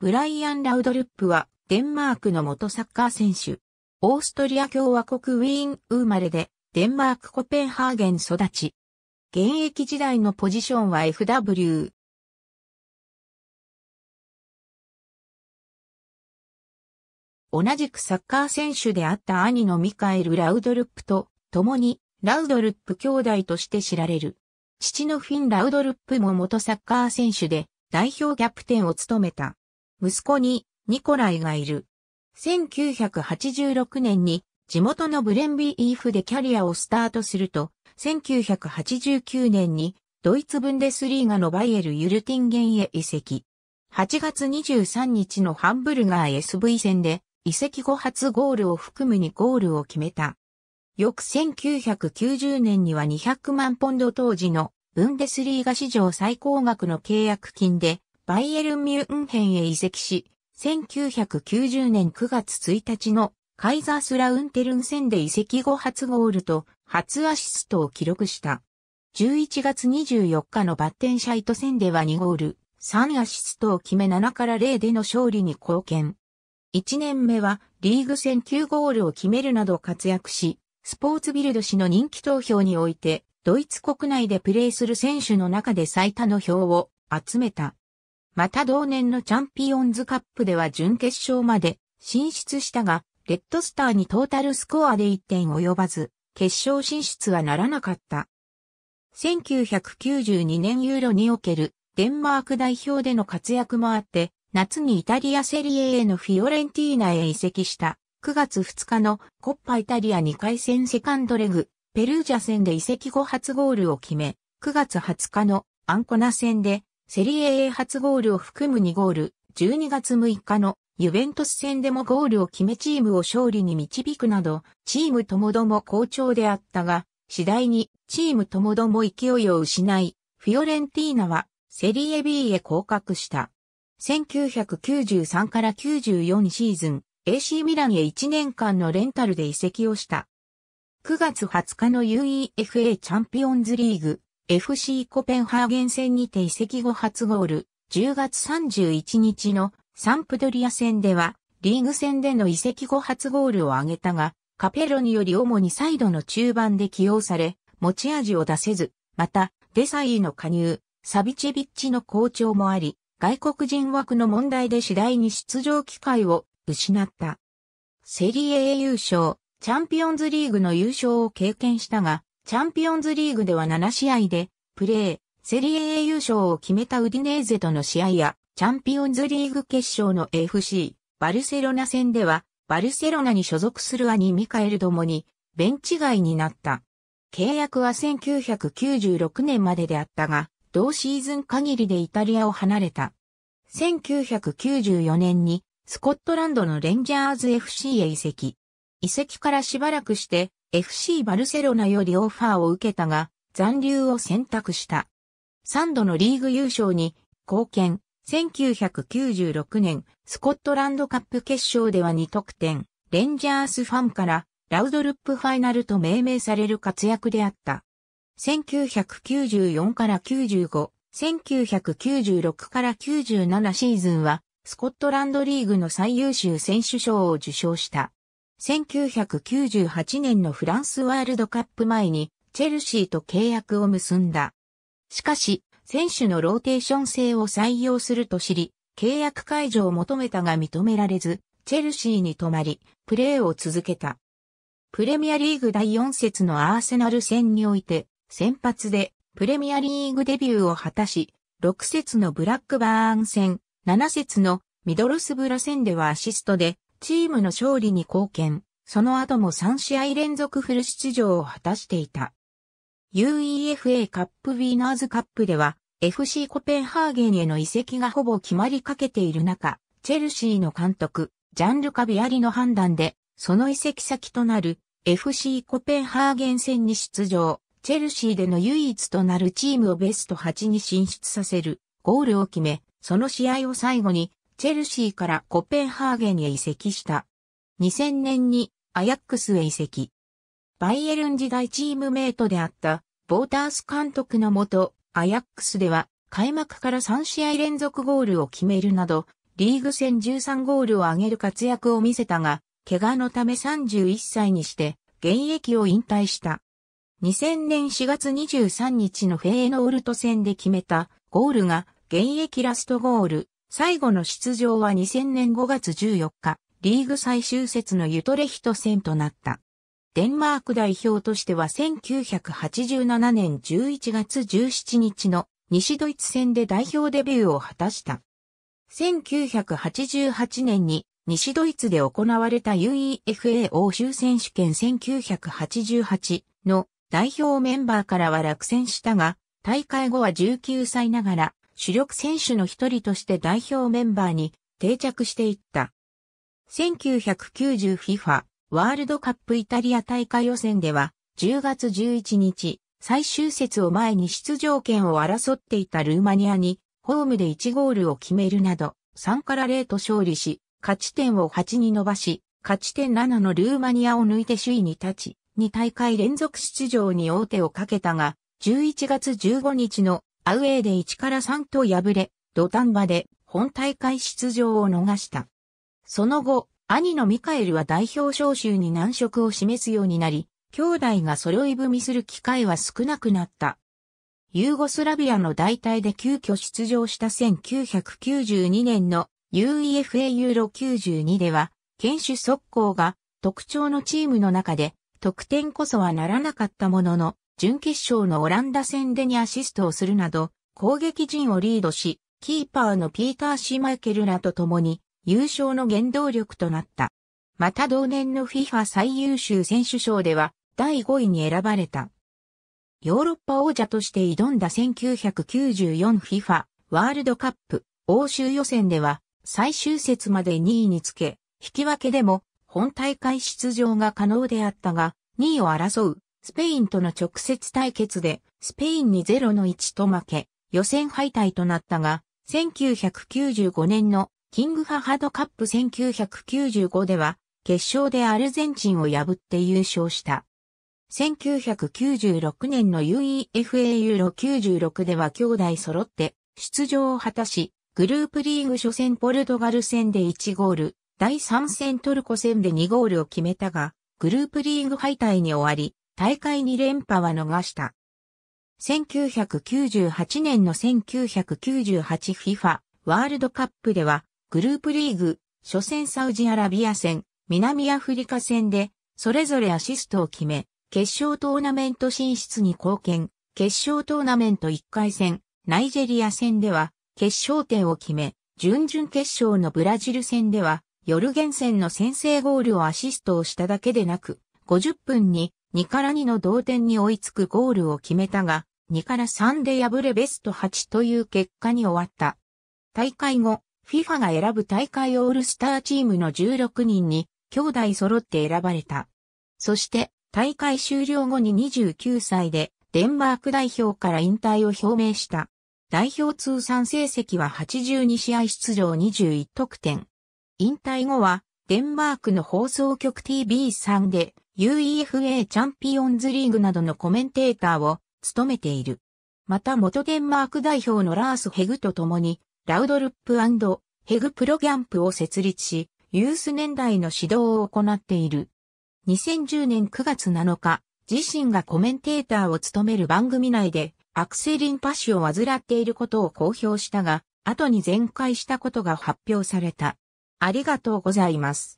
ブライアン・ラウドルップは、デンマークの元サッカー選手。オーストリア共和国ウィーン生まれで、デンマークコペンハーゲン育ち。現役時代のポジションは FW。同じくサッカー選手であった兄のミカエル・ラウドルップと、共に、ラウドルップ兄弟として知られる。父のフィン・ラウドルップも元サッカー選手で、代表キャプテンを務めた。息子にニコライがいる。1986年に地元のブレンビーイーフでキャリアをスタートすると、1989年にドイツブンデスリーガのバイエル・ユルティンゲンへ移籍。8月23日のハンブルガー SV 戦で移籍後初ゴールを含むにゴールを決めた。翌1990年には200万ポンド当時のブンデスリーガ史上最高額の契約金でバイエルン・ミュンヘンへ移籍し、1990年9月1日のカイザースラウンテルン戦で移籍後初ゴールと初アシストを記録した。11月24日のバッテンシャイト戦では2ゴール、3アシストを決め7から0での勝利に貢献。1年目はリーグ戦9ゴールを決めるなど活躍し、スポーツビルド氏の人気投票において、ドイツ国内でプレーする選手の中で最多の票を集めた。また同年のチャンピオンズカップでは準決勝まで進出したが、レッドスターにトータルスコアで1点及ばず、決勝進出はならなかった。1992年ユーロにおけるデンマーク代表での活躍もあって、夏にイタリアセリエへのフィオレンティーナへ移籍した。9月2日のコッパイタリア2回戦セカンドレグ、ペルージャ戦で移籍後初ゴールを決め、9月20日のアンコナ戦でセリエ A 初ゴールを含む2ゴール、12月6日のユベントス戦でもゴールを決めチームを勝利に導くなど、チームともども好調であったが、次第にチームともども勢いを失い、フィオレンティーナはセリエ B へ降格した。1993から94シーズン、AC ミランへ1年間のレンタルで移籍をした。9月20日の UEFA チャンピオンズリーグ FC コペンハーゲン戦にて移籍後初ゴール、10月31日のサンプドリア戦では、リーグ戦での移籍後初ゴールを挙げたが、カペロにより主にサイドの中盤で起用され、持ち味を出せず、また、デサイの加入、サビチェビッチの好調もあり、外国人枠の問題で次第に出場機会を失った。セリエ A 優勝、チャンピオンズリーグの優勝を経験したが、チャンピオンズリーグでは7試合で、プレー、セリエ A 優勝を決めたウディネーゼとの試合や、チャンピオンズリーグ決勝の FC、バルセロナ戦では、バルセロナに所属する兄ミカエルどもに、ベンチ外になった。契約は1996年までであったが、同シーズン限りでイタリアを離れた。1994年に、スコットランドのレンジャーズ FC へ移籍。移籍からしばらくして、FC バルセロナよりオファーを受けたが、残留を選択した。3度のリーグ優勝に貢献、1996年、スコットランドカップ決勝では2得点、レンジャースファンからラウドルップファイナルと命名される活躍であった。1994から95、1996から97シーズンは、スコットランドリーグの最優秀選手賞を受賞した。1998年のフランスワールドカップ前にチェルシーと契約を結んだ。しかし、選手のローテーション制を採用すると知り、契約解除を求めたが認められず、チェルシーに泊まり、プレーを続けた。プレミアリーグ第4節のアーセナル戦において、先発でプレミアリーグデビューを果たし、6節のブラックバーン戦、7節のミドルスブラ戦ではアシストでチームの勝利に貢献、その後も3試合連続フル出場を果たしていた。UEFA カップウィーナーズカップでは FC コペンハーゲンへの移籍がほぼ決まりかけている中、チェルシーの監督、ジャンルカ・ビアリの判断で、その移籍先となる FC コペンハーゲン戦に出場、チェルシーでの唯一となるチームをベスト8に進出させるゴールを決め、その試合を最後にチェルシーからコペンハーゲンへ移籍した。2000年にアヤックスへ移籍。バイエルン時代チームメイトであったボータース監督のもと、アヤックスでは開幕から3試合連続ゴールを決めるなど、リーグ戦13ゴールを挙げる活躍を見せたが、怪我のため31歳にして現役を引退した。2000年4月23日のフェーノールト戦で決めたゴールが現役ラストゴール最後の出場は2000年5月14日、リーグ最終節のユトレヒト戦となった。デンマーク代表としては1987年11月17日の西ドイツ戦で代表デビューを果たした。1988年に西ドイツで行われた UEFA 欧州選手権1988の代表メンバーからは落選したが、大会後は19歳ながら主力選手の一人として代表メンバーに定着していった。1990FIFA ワールドカップイタリア大会予選では10月11日最終節を前に出場権を争っていたルーマニアにホームで1ゴールを決めるなど3から0と勝利し勝ち点を8に伸ばし勝ち点7のルーマニアを抜いて首位に立ち2大会連続出場に王手をかけたが11月15日のアウェーで1から3と敗れ、土壇場で本大会出場を逃した。その後、兄のミカエルは代表招集に難色を示すようになり、兄弟が揃い踏みする機会は少なくなった。ユーゴスラビアの代替で急遽出場した1992年の UEFA ユーロ92では、堅守速攻が特徴のチームの中で得点こそはならなかったものの、準決勝のオランダ戦でにアシストをするなど、攻撃陣をリードし、キーパーのピーター・シーマイケルらと共に優勝の原動力となった。また同年の FIFA 最優秀選手賞では第5位に選ばれた。ヨーロッパ王者として挑んだ 1994FIFA ワールドカップ欧州予選では最終節まで2位につけ、引き分けでも本大会出場が可能であったが、2位を争うスペインとの直接対決で、スペインに0の1と負け、予選敗退となったが、1995年のキングハハドカップ1995では、決勝でアルゼンチンを破って優勝した。1996年の UEFA ユーロ96では兄弟揃って出場を果たし、グループリーグ初戦ポルトガル戦で1ゴール、第3戦トルコ戦で2ゴールを決めたが、グループリーグ敗退に終わり、大会2連覇は逃した。1998年の 1998FIFA ワールドカップでは、グループリーグ、初戦サウジアラビア戦、南アフリカ戦で、それぞれアシストを決め、決勝トーナメント進出に貢献、決勝トーナメント1回戦、ナイジェリア戦では、決勝点を決め、準々決勝のブラジル戦では、ヨルゲン戦の先制ゴールをアシストをしただけでなく、50分に2から2の同点に追いつくゴールを決めたが、2から3で敗れベスト8という結果に終わった。大会後、FIFA が選ぶ大会オールスターチームの16人に、兄弟揃って選ばれた。そして、大会終了後に29歳で、デンマーク代表から引退を表明した。代表通算成績は82試合出場21得点。引退後は、デンマークの放送局 TV3 で、UEFA チャンピオンズリーグなどのコメンテーターを務めている。また元デンマーク代表のラース・ヘグと共に、ラウドルップヘグプロギャンプを設立し、ユース年代の指導を行っている。2010年9月7日、自身がコメンテーターを務める番組内で、アクセリンパシを患っていることを公表したが、後に全開したことが発表された。ありがとうございます。